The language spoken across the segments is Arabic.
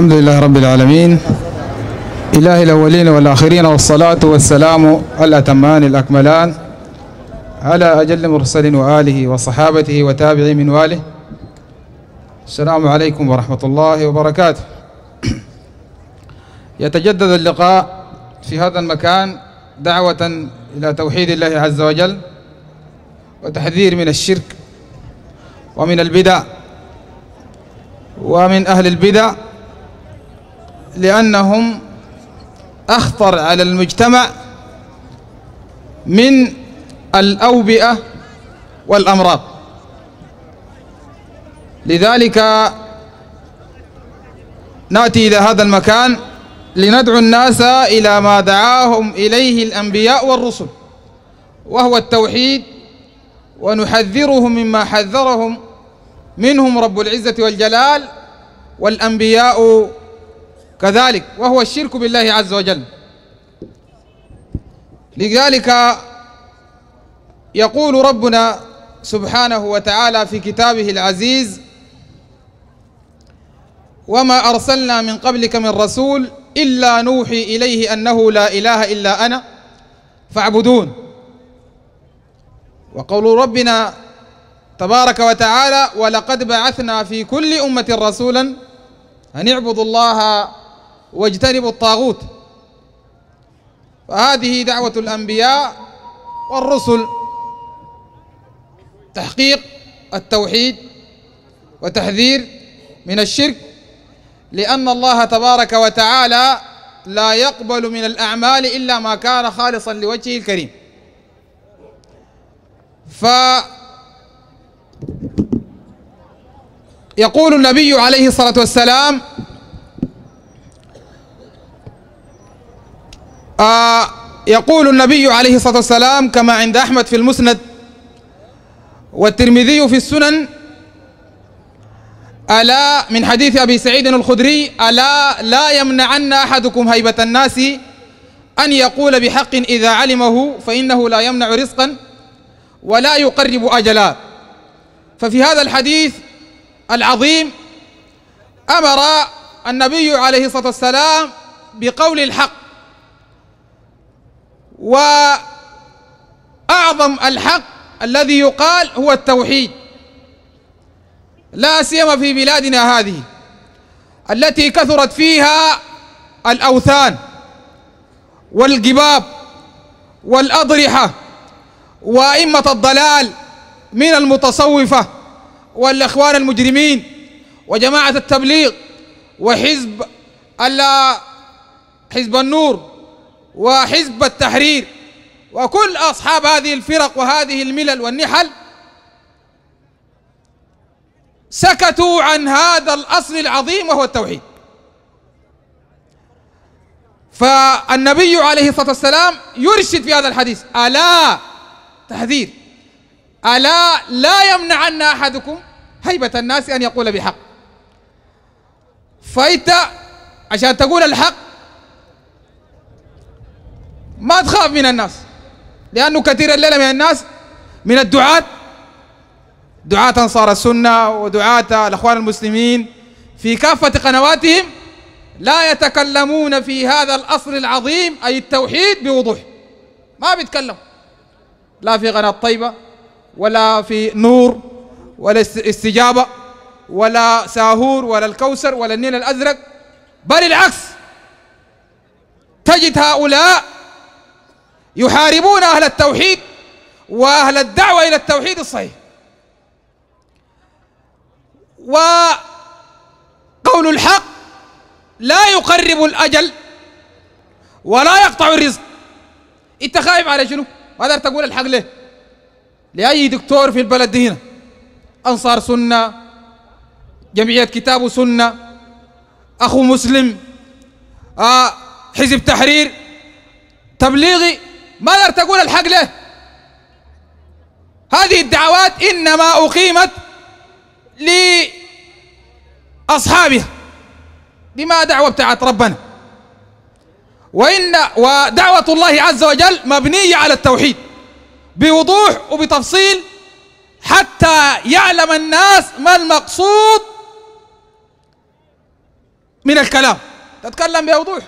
الحمد لله رب العالمين إله الأولين والآخرين والصلاة والسلام الأتمان الأكملان على أجل مرسل وآله وصحابته وتابعي من واله السلام عليكم ورحمة الله وبركاته يتجدد اللقاء في هذا المكان دعوة إلى توحيد الله عز وجل وتحذير من الشرك ومن البدع ومن أهل البدع لأنهم أخطر على المجتمع من الأوبئة والأمراض لذلك نأتي إلى هذا المكان لندعو الناس إلى ما دعاهم إليه الأنبياء والرسل وهو التوحيد ونحذرهم مما حذرهم منهم رب العزة والجلال والأنبياء كذلك وهو الشرك بالله عز وجل لذلك يقول ربنا سبحانه وتعالى في كتابه العزيز وما أرسلنا من قبلك من رسول إلا نوحي إليه أنه لا إله إلا أنا فاعبدون وقول ربنا تبارك وتعالى ولقد بعثنا في كل أمة رسولا أن اعبدوا الله واجتنبوا الطاغوت فهذه دعوة الأنبياء والرسل تحقيق التوحيد وتحذير من الشرك لأن الله تبارك وتعالى لا يقبل من الأعمال إلا ما كان خالصا لوجهه الكريم ف يقول النبي عليه الصلاة والسلام آه، يقول النبي عليه الصلاة والسلام كما عند أحمد في المسند والترمذي في السنن ألا من حديث أبي سعيد الخدري ألا لا يمنعن أحدكم هيبة الناس أن يقول بحق إذا علمه فإنه لا يمنع رزقا ولا يقرب أجلا ففي هذا الحديث العظيم أمر النبي عليه الصلاة والسلام بقول الحق وأعظم الحق الذي يقال هو التوحيد لا سيما في بلادنا هذه التي كثرت فيها الأوثان والجباب والأضرحة وأئمة الضلال من المتصوفة والإخوان المجرمين وجماعة التبليغ وحزب حزب النور وحزب التحرير وكل أصحاب هذه الفرق وهذه الملل والنحل سكتوا عن هذا الأصل العظيم وهو التوحيد فالنبي عليه الصلاة والسلام يرشد في هذا الحديث ألا تحذير ألا لا يمنعن أحدكم هيبة الناس أن يقول بحق فأنت عشان تقول الحق ما تخاف من الناس لأنه كثير الليلة من الناس من الدعاة دعاة أنصار السنة ودعاة الأخوان المسلمين في كافة قنواتهم لا يتكلمون في هذا الأصل العظيم أي التوحيد بوضوح ما بيتكلم لا في قناة طيبة ولا في نور ولا استجابة ولا ساهور ولا الكوثر ولا النيل الأزرق بل العكس تجد هؤلاء يحاربون أهل التوحيد وأهل الدعوة إلى التوحيد الصحيح وقول الحق لا يقرب الأجل ولا يقطع الرزق أنت خايف على شنو؟ ما تقول الحق ليه؟ لأي دكتور في البلد هنا أنصار سنة جمعية كتاب وسنة أخو مسلم آه حزب تحرير تبليغي ما تقول الحق له هذه الدعوات إنما أقيمت لأصحابها بما دعوة بتاعت ربنا وإن ودعوة الله عز وجل مبنية على التوحيد بوضوح وبتفصيل حتى يعلم الناس ما المقصود من الكلام تتكلم بوضوح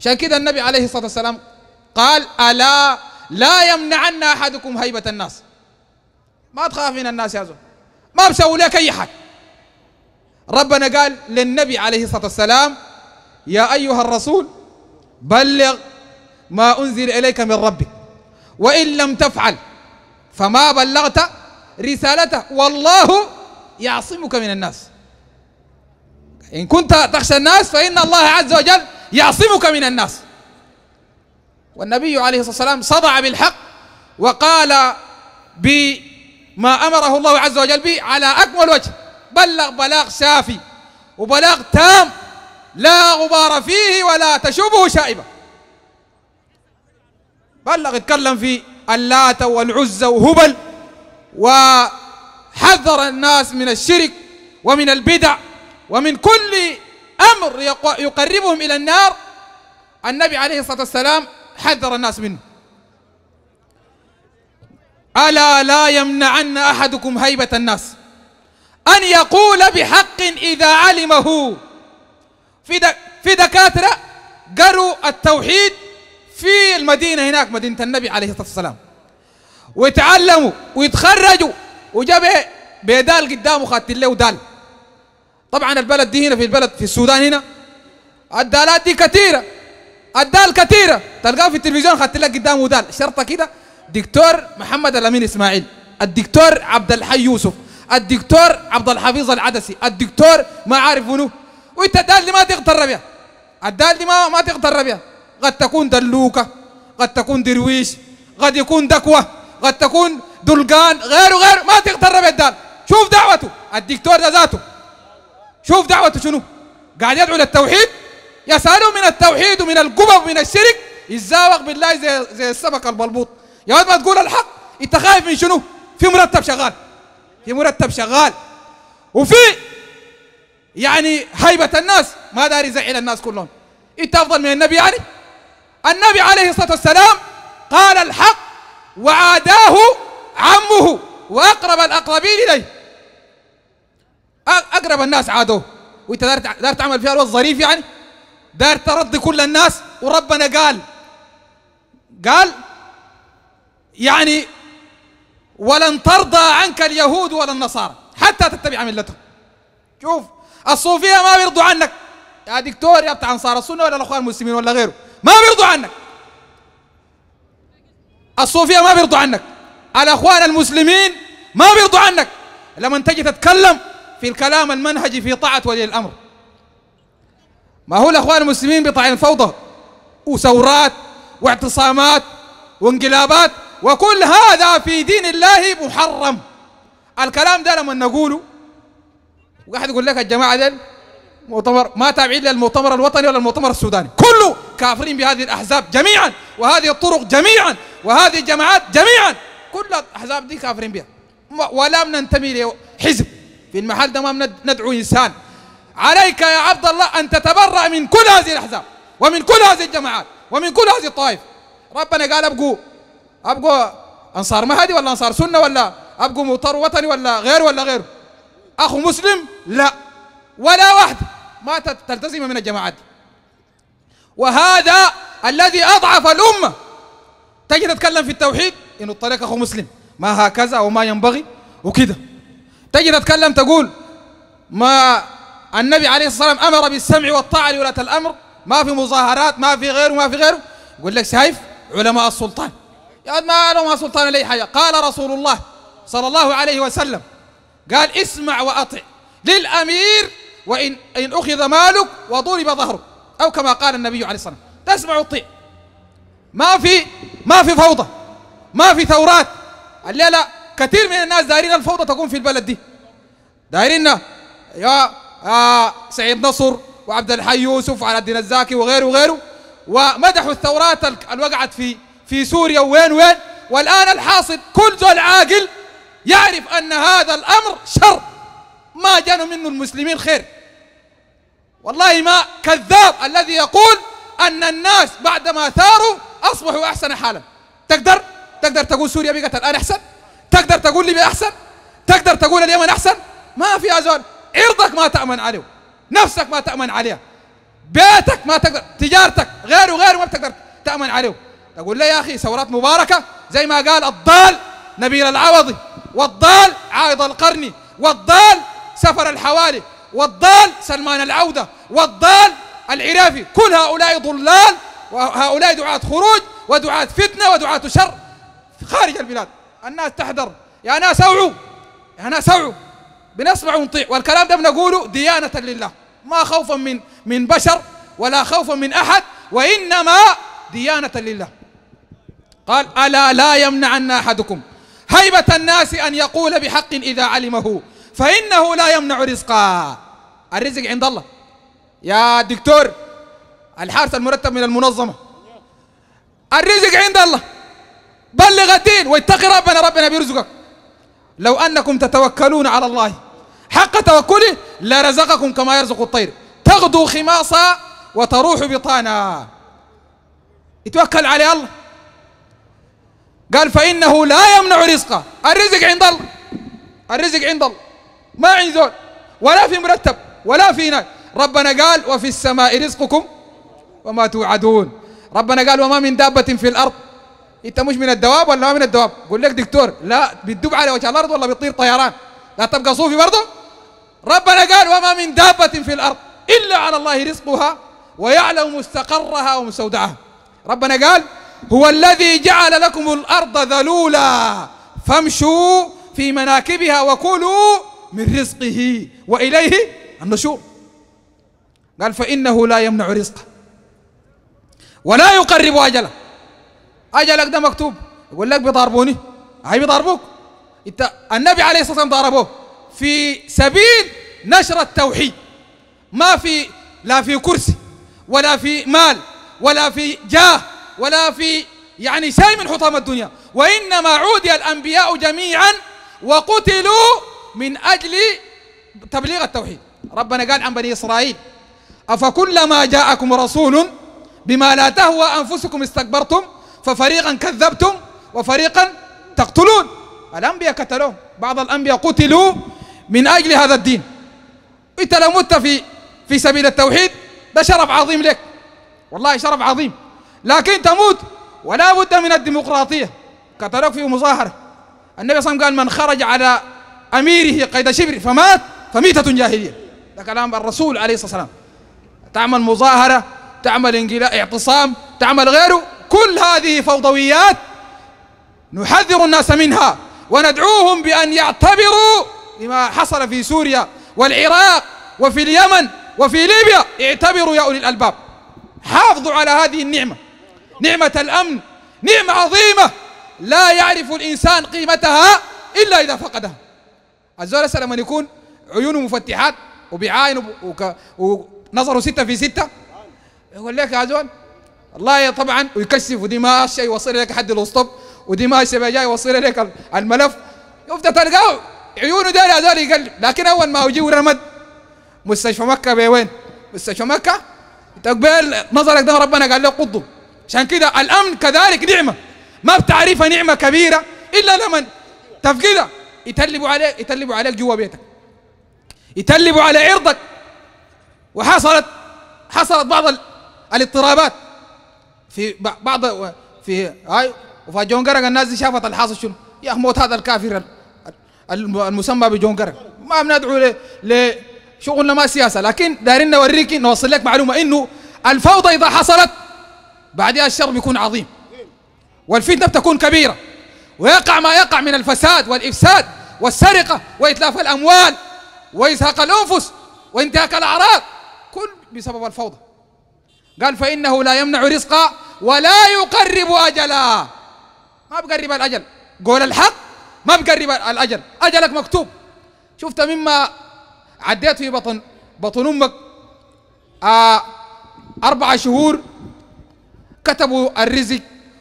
عشان كده النبي عليه الصلاة والسلام قال ألا لا يمنعن أحدكم هيبة الناس ما تخاف من الناس يا زول ما بسوي لك أي حاجة ربنا قال للنبي عليه الصلاة والسلام يا أيها الرسول بلغ ما أنزل إليك من ربك وإن لم تفعل فما بلغت رسالته والله يعصمك من الناس إن كنت تخشى الناس فإن الله عز وجل يعصمك من الناس والنبي عليه الصلاة والسلام صدع بالحق وقال بما أمره الله عز وجل به على أكمل وجه بلغ بلاغ شافي وبلاغ تام لا غبار فيه ولا تشوبه شائبة بلغ اتكلم في اللات والعزى وهبل وحذر الناس من الشرك ومن البدع ومن كل أمر يقربهم إلى النار النبي عليه الصلاة والسلام حذر الناس منه ألا لا يمنعن أحدكم هيبة الناس أن يقول بحق إذا علمه في في دكاترة قروا التوحيد في المدينة هناك مدينة النبي عليه الصلاة والسلام ويتعلموا ويتخرجوا وجاب بيدال قدامه خدت له دال طبعا البلد دي هنا في البلد في السودان هنا الدالات دي كثيرة الدال كثيره تلقاه في التلفزيون خدت لك قدامه دال شرطه كده دكتور محمد الامين اسماعيل الدكتور عبد الحي يوسف الدكتور عبد الحفيظ العدسي الدكتور ما عارف منو وانت الدال دي ما تغتر بها الدال دي ما ما تغتر بها قد تكون دلوكه قد تكون درويش قد يكون دكوه قد تكون دلقان غيره غيره ما تغتر بها الدال شوف دعوته الدكتور ده ذاته شوف دعوته شنو قاعد يدعو للتوحيد يسألوا من التوحيد ومن القبب ومن الشرك يتزاوق بالله زي, زي السمك البلبوط يا ما تقول الحق انت خايف من شنو في مرتب شغال في مرتب شغال وفي يعني هيبة الناس ما داري يزعل الناس كلهم انت افضل من النبي يعني النبي عليه الصلاة والسلام قال الحق وعاداه عمه واقرب الاقربين اليه اقرب الناس عادوه وانت دار تعمل فيها الوضع ظريف يعني داير ترضي كل الناس وربنا قال قال يعني ولن ترضى عنك اليهود ولا النصارى حتى تتبع ملتهم شوف الصوفية ما بيرضوا عنك يا دكتور يا بتاع انصار السنة ولا الاخوان المسلمين ولا غيره ما بيرضوا عنك الصوفية ما بيرضوا عنك الاخوان المسلمين ما بيرضوا عنك لما تجي تتكلم في الكلام المنهجي في طاعة ولي الامر ما هو الأخوان المسلمين بطعن فوضى وثورات واعتصامات وانقلابات وكل هذا في دين الله محرم الكلام ده لما نقوله واحد يقول لك الجماعة ده مؤتمر ما تابعين للمؤتمر الوطني ولا المؤتمر السوداني كله كافرين بهذه الأحزاب جميعا وهذه الطرق جميعا وهذه الجماعات جميعا كل الأحزاب دي كافرين بها ولا ننتمي لحزب في المحل ده ما ندعو إنسان عليك يا عبد الله أن تتبرأ من كل هذه الأحزاب ومن كل هذه الجماعات ومن كل هذه الطوائف ربنا قال أبقوا أبقوا أنصار مهدي ولا أنصار سنة ولا أبقوا مطر وطني ولا غير ولا غيره أخو مسلم لا ولا واحد ما تلتزم من الجماعات دي وهذا الذي أضعف الأمة تجي تتكلم في التوحيد إنه الطريق أخو مسلم ما هكذا وما ينبغي وكذا تجي تتكلم تقول ما النبي عليه الصلاة والسلام أمر بالسمع والطاعة لولاة الأمر ما في مظاهرات ما في غيره ما في غيره يقول لك شايف علماء السلطان يا ما لهم سلطان لي حاجة قال رسول الله صلى الله عليه وسلم قال اسمع وأطع للأمير وإن إن أخذ مالك وضرب ظهرك أو كما قال النبي عليه الصلاة والسلام تسمع وتطيع ما في ما في فوضى ما في ثورات الليلة كثير من الناس دايرين الفوضى تكون في البلد دي دايرين يا آه، سعيد نصر وعبد الحي يوسف وعلى الدين الزاكي وغيره وغيره ومدحوا الثورات اللي وقعت في في سوريا وين وين والآن الحاصل كل ذو عاقل يعرف أن هذا الأمر شر ما جانوا منه المسلمين خير والله ما كذاب الذي يقول أن الناس بعدما ثاروا أصبحوا أحسن حالا تقدر تقدر تقول سوريا بقت الآن أحسن تقدر تقول ليبيا أحسن تقدر تقول اليمن أحسن ما في أزول عرضك ما تأمن عليه نفسك ما تأمن عليها بيتك ما تقدر تجارتك غيره غيره ما بتقدر تأمن عليه تقول له يا أخي ثورات مباركة زي ما قال الضال نبيل العوضي والضال عايض القرني والضال سفر الحوالي والضال سلمان العودة والضال العرافي كل هؤلاء ضلال وهؤلاء دعاة خروج ودعاة فتنة ودعاة شر خارج البلاد الناس تحذر يا ناس اوعوا يا ناس اوعوا بنسمع ونطيع والكلام ده بنقوله ديانة لله ما خوفا من من بشر ولا خوفا من أحد وإنما ديانة لله قال ألا لا يمنعن أحدكم هيبة الناس أن يقول بحق إذا علمه فإنه لا يمنع رزقا الرزق عند الله يا دكتور الحارس المرتب من المنظمة الرزق عند الله بلغ الدين واتق ربنا ربنا بيرزقك لو أنكم تتوكلون على الله حق توكله لرزقكم كما يرزق الطير تغدو خماصا وتروح بطانا يتوكل على الله قال فإنه لا يمنع رزقه الرزق عند الله الرزق عند الله ما عند ولا في مرتب ولا في ناي ربنا قال وفي السماء رزقكم وما توعدون ربنا قال وما من دابة في الأرض انت مش من الدواب ولا ما من الدواب قول لك دكتور لا بتدب على وجه الارض ولا بتطير طيران لا تبقى صوفي برضه ربنا قال وما من دابة في الارض الا على الله رزقها ويعلم مستقرها ومستودعها ربنا قال هو الذي جعل لكم الارض ذلولا فامشوا في مناكبها وكلوا من رزقه واليه النشور قال فانه لا يمنع رزقه ولا يقرب اجله اجلك ده مكتوب يقول لك بيضاربوني هاي بيضاربوك انت النبي عليه الصلاه والسلام ضربوه في سبيل نشر التوحيد ما في لا في كرسي ولا في مال ولا في جاه ولا في يعني شيء من حطام الدنيا وانما عودي الانبياء جميعا وقتلوا من اجل تبليغ التوحيد ربنا قال عن بني اسرائيل افكلما جاءكم رسول بما لا تهوى انفسكم استكبرتم ففريقا كذبتم وفريقا تقتلون الأنبياء قتلوهم بعض الأنبياء قتلوا من أجل هذا الدين أنت لو مت في في سبيل التوحيد ده شرف عظيم لك والله شرف عظيم لكن تموت ولا بد من الديمقراطية قتلوك في مظاهرة النبي صلى الله عليه وسلم قال من خرج على أميره قيد شبر فمات فميتة جاهلية ده كلام الرسول عليه الصلاة والسلام تعمل مظاهرة تعمل انقلاب اعتصام تعمل غيره كل هذه فوضويات نحذر الناس منها وندعوهم بأن يعتبروا بما حصل في سوريا والعراق وفي اليمن وفي ليبيا اعتبروا يا أولي الألباب حافظوا على هذه النعمة نعمة الأمن نعمة عظيمة لا يعرف الإنسان قيمتها إلا إذا فقدها الزول من يكون عيونه مفتحات وبيعاين ونظره ستة في ستة يقول لك يا زول الله طبعا ويكشف ودي ماشي يوصل لك حد الاسطب ودي ماشي بقى جاي يوصل لك الملف يفضل تلقاه عيونه داري هذول يقلب لكن اول ما يجي رمد مستشفى مكه وين؟ مستشفى مكه تقبل نظرك ده ربنا قال له قضه عشان كده الامن كذلك نعمه ما بتعرفها نعمه كبيره الا لمن تفقدها يتلبوا عليك يتلبوا عليك جوا بيتك يتلبوا على عرضك وحصلت حصلت بعض الاضطرابات في بعض في هاي وفا قرق الناس شافت الحاصل شنو يا موت هذا الكافر المسمى بجون قرق ما بندعو ل شغلنا ما سياسه لكن دايرين نوريك نوصل لك معلومه انه الفوضى اذا حصلت بعدها الشر بيكون عظيم والفتنه بتكون كبيره ويقع ما يقع من الفساد والافساد والسرقه واتلاف الاموال وازهاق الانفس وانتهاك الاعراض كل بسبب الفوضى قال فإنه لا يمنع رزقا ولا يقرب أجلا ما بقرب الأجل قول الحق ما بقرب الأجل أجلك مكتوب شفت مما عديت في بطن بطن أمك آه أربعة شهور كتبوا الرزق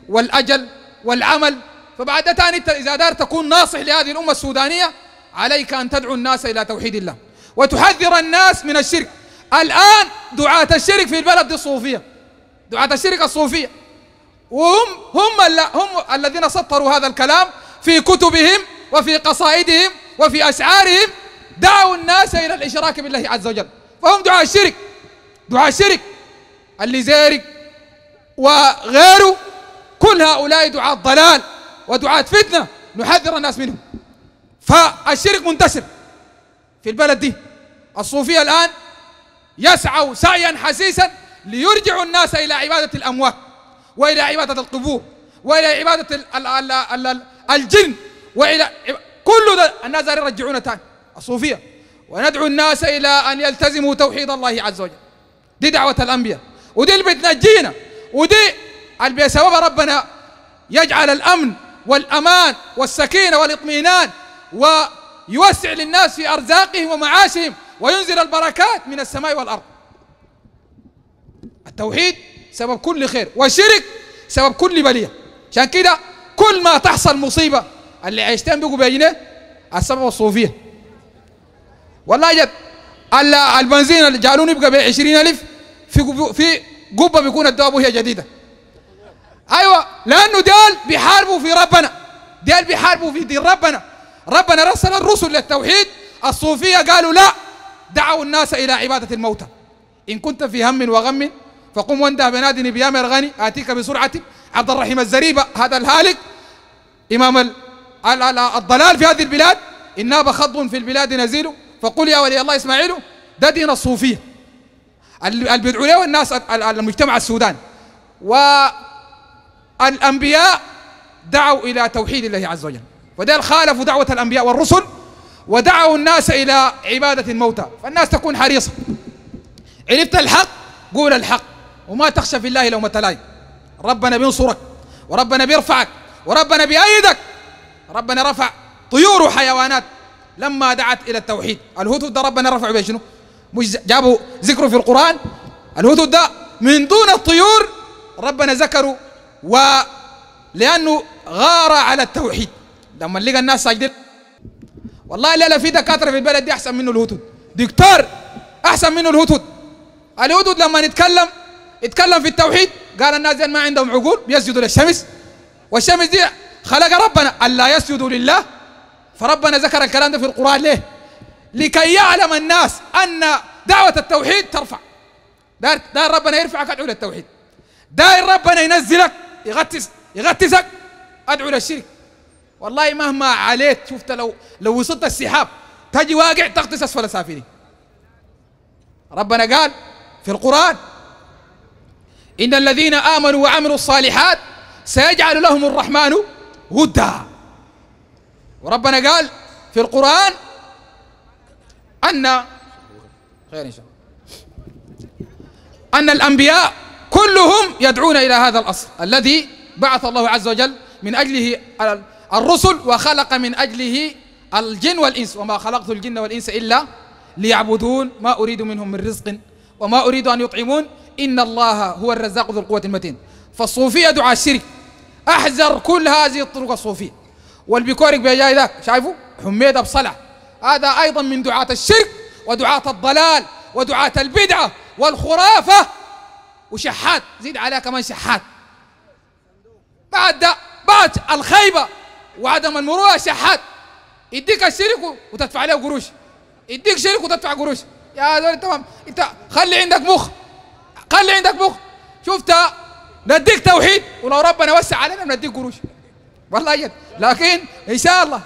والأجل والعمل فبعد تاني إذا دار تكون ناصح لهذه الأمة السودانية عليك أن تدعو الناس إلى توحيد الله وتحذر الناس من الشرك الآن دعاة الشرك في البلد الصوفية دعاة الشرك الصوفية وهم هم هم الذين سطروا هذا الكلام في كتبهم وفي قصائدهم وفي أشعارهم دعوا الناس إلى الإشراك بالله عز وجل فهم دعاء الشرك دعاء الشرك الليزيري وغيره كل هؤلاء دعاة ضلال ودعاة فتنة نحذر الناس منهم فالشرك منتشر في البلد دي الصوفية الآن يسعوا سعيا حسيسا ليرجعوا الناس إلى عبادة الأموات وإلى عبادة القبور وإلى عبادة الـ الـ الـ الجن وإلى كل ده الناس يرجعون تاني الصوفية وندعو الناس إلى أن يلتزموا توحيد الله عز وجل دي دعوة الأنبياء ودي اللي بتنجينا ودي اللي ربنا يجعل الأمن والأمان والسكينة والإطمئنان ويوسع للناس في أرزاقهم ومعاشهم وينزل البركات من السماء والأرض التوحيد سبب كل خير والشرك سبب كل بلية عشان كده كل ما تحصل مصيبة اللي عايشتين بيقوا بينه السبب الصوفية والله جد البنزين اللي جعلوني يبقى ب 20000 في في قبة بيكون الدواب هي جديدة ايوه لانه ديال بيحاربوا في ربنا ديال بيحاربوا في دين ربنا ربنا رسل الرسل للتوحيد الصوفية قالوا لا دعوا الناس إلى عبادة الموتى إن كنت في هم وغم فقم وانده بنادني بيام الغني آتيك بسرعة عبد الرحيم الزريبة هذا الهالك إمام ال... ال... ال... الضلال في هذه البلاد إن ناب خض في البلاد نزيل فقل يا ولي الله إسماعيل ده دين الصوفية البدعولية والناس المجتمع السوداني والأنبياء دعوا إلى توحيد الله عز وجل وده خالفوا دعوة الأنبياء والرسل ودعوا الناس إلى عبادة الموتى فالناس تكون حريصة عرفت الحق قول الحق وما تخشى في الله لومة لائم ربنا بينصرك وربنا بيرفعك وربنا بيأيدك ربنا رفع طيور وحيوانات لما دعت إلى التوحيد الهدود ده ربنا رفعه بشنو مش جابوا ذكره في القرآن الهدود ده من دون الطيور ربنا ذكروا ولأنه غار على التوحيد لما لقى الناس ساجدين والله لا لا في دكاتره في البلد دي احسن منه الهدد دكتور احسن منه الهدد الهدد لما نتكلم يتكلم في التوحيد قال الناس ما عندهم عقول بيسجدوا للشمس والشمس دي خلق ربنا الا يسجدوا لله فربنا ذكر الكلام ده في القران ليه؟ لكي يعلم الناس ان دعوه التوحيد ترفع داير, داير ربنا يرفعك ادعو للتوحيد داير ربنا ينزلك يغتس يغتسك ادعو للشرك والله مهما عليت شفت لو لو وصلت السحاب تجي واقع تغطس اسفل السافلين ربنا قال في القران ان الذين امنوا وعملوا الصالحات سيجعل لهم الرحمن ودا وربنا قال في القران ان خير ان شاء الله ان الانبياء كلهم يدعون الى هذا الاصل الذي بعث الله عز وجل من اجله الرسل وخلق من أجله الجن والإنس وما خلقت الجن والإنس إلا ليعبدون ما أريد منهم من رزق وما أريد أن يطعمون إن الله هو الرزاق ذو القوة المتين فالصوفية دعاء الشرك أحذر كل هذه الطرق الصوفية والبكورك بيجاي ذاك شايفه حميد بصلع هذا أيضا من دعاة الشرك ودعاة الضلال ودعاة البدعة والخرافة وشحات زيد عليها كمان شحات بعد بعد الخيبة وعدم المروءه شحات يديك الشركة وتدفع عليه قروش يديك شركة وتدفع قروش يا زول تمام انت خلي عندك مخ خلي عندك مخ شفت نديك توحيد ولو ربنا وسع علينا نديك قروش والله يد لكن ان شاء الله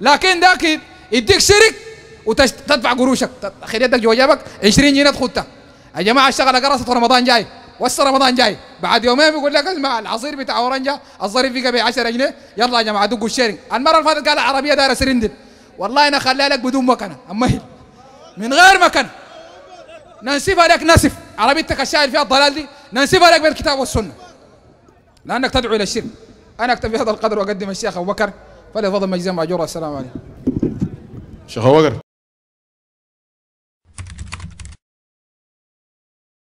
لكن ذاك يديك شرك وتدفع قروشك تخلي يدك جوا جابك 20 جنيه تخدها يا جماعه الشغله قرصت رمضان جاي وهسه رمضان جاي بعد يومين بيقول لك اسمع العصير بتاع اورنجا الظريف فيك ب 10 جنيه يلا يا جماعه دقوا الشيرنج المره اللي فاتت قال العربيه دايره سرندل والله انا خليها لك بدون مكنه اما هي من غير مكنه ننسفها لك نسف عربيتك الشاعر فيها الضلال دي ننسفها لك بالكتاب والسنه لانك تدعو الى الشرك انا اكتب بهذا القدر واقدم الشيخ ابو بكر فليفضل مجزاه ماجور السلام عليكم شيخ ابو بكر